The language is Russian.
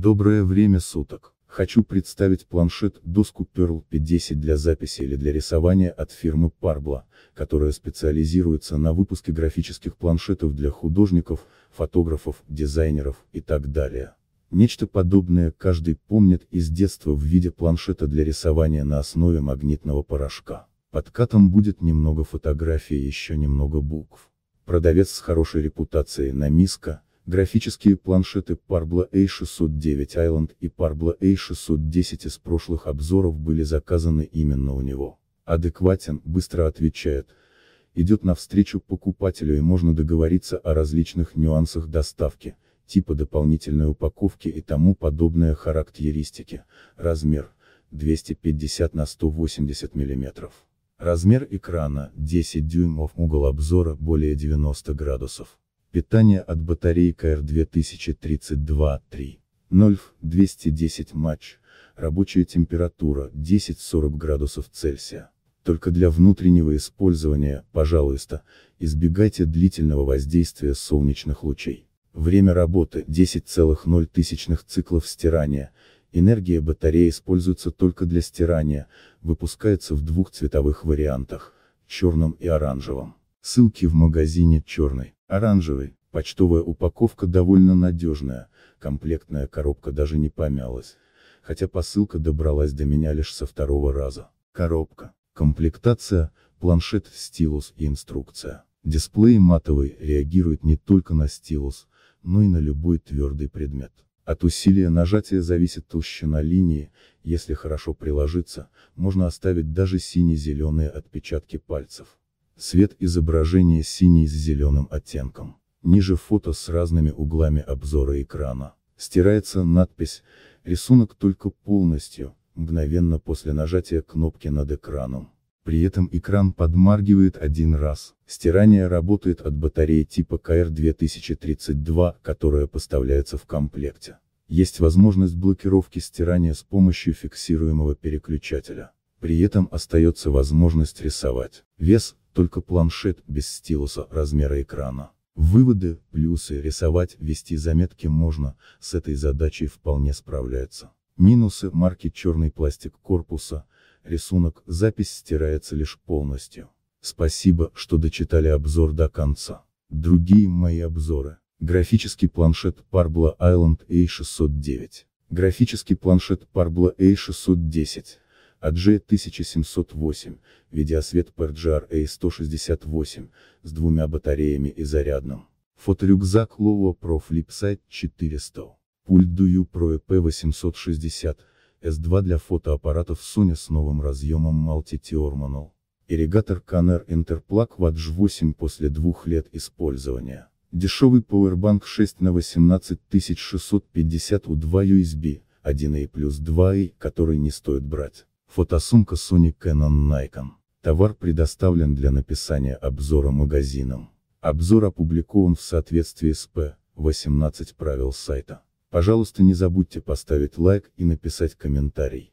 Доброе время суток. Хочу представить планшет доску Perl 50 для записи или для рисования от фирмы Parbla, которая специализируется на выпуске графических планшетов для художников, фотографов, дизайнеров и так далее. Нечто подобное каждый помнит из детства в виде планшета для рисования на основе магнитного порошка. Под катом будет немного фотографий и еще немного букв. Продавец с хорошей репутацией на миска – Графические планшеты Parble A609 Island и Parble A610 из прошлых обзоров были заказаны именно у него. Адекватен, быстро отвечает, идет навстречу покупателю и можно договориться о различных нюансах доставки, типа дополнительной упаковки и тому подобное характеристики, размер, 250 на 180 мм. Размер экрана, 10 дюймов, угол обзора более 90 градусов. Питание от батареи КР-2032-3. 0 210 матч. Рабочая температура 10-40 градусов Цельсия. Только для внутреннего использования, пожалуйста, избегайте длительного воздействия солнечных лучей. Время работы 10,0 циклов стирания. Энергия батареи используется только для стирания, выпускается в двух цветовых вариантах – черном и оранжевом. Ссылки в магазине «Черный». Оранжевый, почтовая упаковка довольно надежная, комплектная коробка даже не помялась. Хотя посылка добралась до меня лишь со второго раза. Коробка, комплектация, планшет, стилус и инструкция. Дисплей матовый, реагирует не только на стилус, но и на любой твердый предмет. От усилия нажатия зависит толщина линии, если хорошо приложиться, можно оставить даже сине-зеленые отпечатки пальцев. Свет изображения синий с зеленым оттенком. Ниже фото с разными углами обзора экрана. Стирается надпись «Рисунок только полностью», мгновенно после нажатия кнопки над экраном. При этом экран подмаргивает один раз. Стирание работает от батареи типа КР-2032, которая поставляется в комплекте. Есть возможность блокировки стирания с помощью фиксируемого переключателя. При этом остается возможность рисовать. Вес только планшет без стилуса размера экрана. Выводы, плюсы, рисовать, вести заметки можно, с этой задачей вполне справляется. Минусы марки черный пластик корпуса, рисунок, запись стирается лишь полностью. Спасибо, что дочитали обзор до конца. Другие мои обзоры. Графический планшет Parble Island A609. Графический планшет Parble A610. AG-1708, видеосвет PRGR-A168, с двумя батареями и зарядным. Фотолюкзак Lowa Pro Flipside 400. Пульт Duyu Pro EP860, S2 для фотоаппаратов Sony с новым разъемом Multi-Terminal. Ирригатор Caner Interplug Watch 8 после двух лет использования. Дешевый Powerbank 6 на 18650 у 2 USB, 1A плюс 2A, который не стоит брать. Фотосумка Sony Canon Nikon. Товар предоставлен для написания обзора магазином. Обзор опубликован в соответствии с П. 18 правил сайта. Пожалуйста, не забудьте поставить лайк и написать комментарий.